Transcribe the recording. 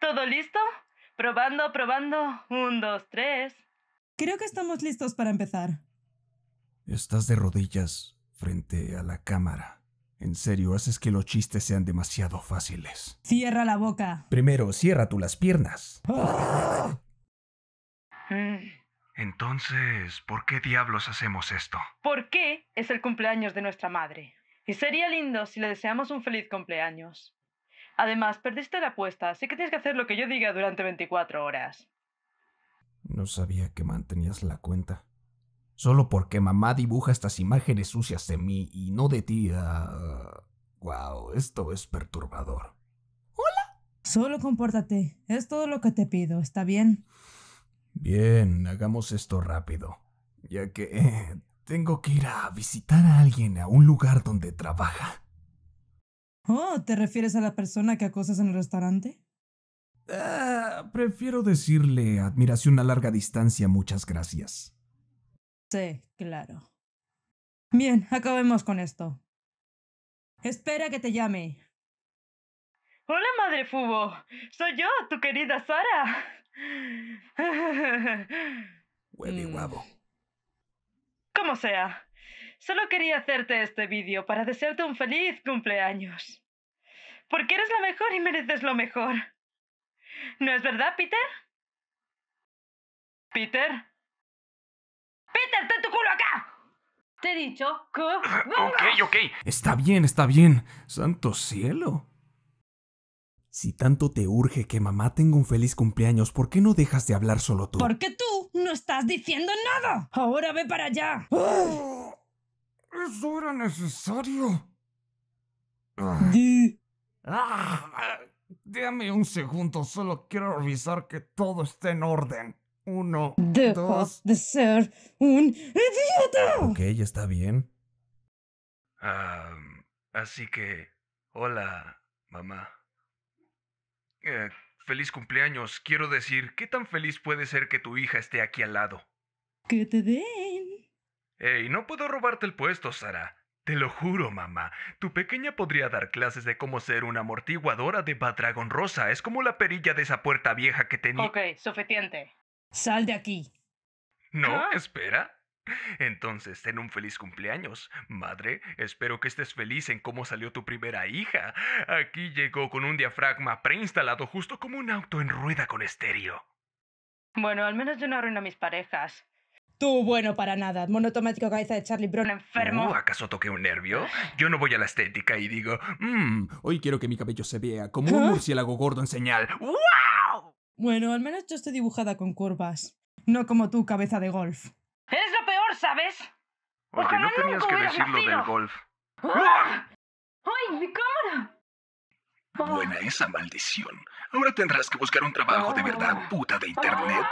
¿Todo listo? Probando, probando. Un, dos, tres. Creo que estamos listos para empezar. Estás de rodillas frente a la cámara. En serio, haces que los chistes sean demasiado fáciles. Cierra la boca. Primero, cierra tú las piernas. Ah. Entonces, ¿por qué diablos hacemos esto? ¿Por qué es el cumpleaños de nuestra madre? Y sería lindo si le deseamos un feliz cumpleaños. Además, perdiste la apuesta, así que tienes que hacer lo que yo diga durante 24 horas. No sabía que mantenías la cuenta. Solo porque mamá dibuja estas imágenes sucias de mí y no de ti. Ah, ¡Guau! Wow, esto es perturbador. Hola. Solo compórtate. Es todo lo que te pido, ¿está bien? Bien, hagamos esto rápido, ya que eh, tengo que ir a visitar a alguien a un lugar donde trabaja. Oh, ¿te refieres a la persona que acosas en el restaurante? ah prefiero decirle admiración a larga distancia, muchas gracias. Sí, claro. Bien, acabemos con esto. Espera que te llame. Hola, madre Fubo. Soy yo, tu querida Sara. Huele mm. guapo. Como sea. Solo quería hacerte este vídeo para desearte un feliz cumpleaños porque eres la mejor y mereces lo mejor. ¿No es verdad, Peter? Peter. Peter, ten tu culo acá. Te he dicho que... Ah, ok, ok. Está bien, está bien. Santo cielo. Si tanto te urge que mamá tenga un feliz cumpleaños, ¿por qué no dejas de hablar solo tú? Porque tú no estás diciendo nada. Ahora ve para allá. ¡Ah! eso era necesario. Ah, dame un segundo, solo quiero revisar que todo esté en orden. Uno, de dos. de ser un idiota. Ok, ya está bien. Ah, así que, hola, mamá. Eh, feliz cumpleaños. Quiero decir, ¿qué tan feliz puede ser que tu hija esté aquí al lado? Que te den. Ey, no puedo robarte el puesto, Sara. Te lo juro, mamá. Tu pequeña podría dar clases de cómo ser una amortiguadora de Badragon Rosa. Es como la perilla de esa puerta vieja que tenía. Ok, suficiente. Sal de aquí. No, ah. espera. Entonces, ten un feliz cumpleaños. Madre, espero que estés feliz en cómo salió tu primera hija. Aquí llegó con un diafragma preinstalado justo como un auto en rueda con estéreo. Bueno, al menos yo no arruino a mis parejas. Tú, bueno, para nada. Monotomático cabeza de Charlie Brown enfermo. ¿Oh, ¿Acaso toqué un nervio? Yo no voy a la estética y digo, mmm, hoy quiero que mi cabello se vea como un ¿Ah? murciélago gordo en señal. ¡Wow! Bueno, al menos yo estoy dibujada con curvas. No como tú, cabeza de golf. Eres lo peor, ¿sabes? Porque no tenías que decirlo del golf. ¡Ah! ¡Ay, mi cámara! ¡Ah! Buena esa maldición. Ahora tendrás que buscar un trabajo de verdad, puta de internet.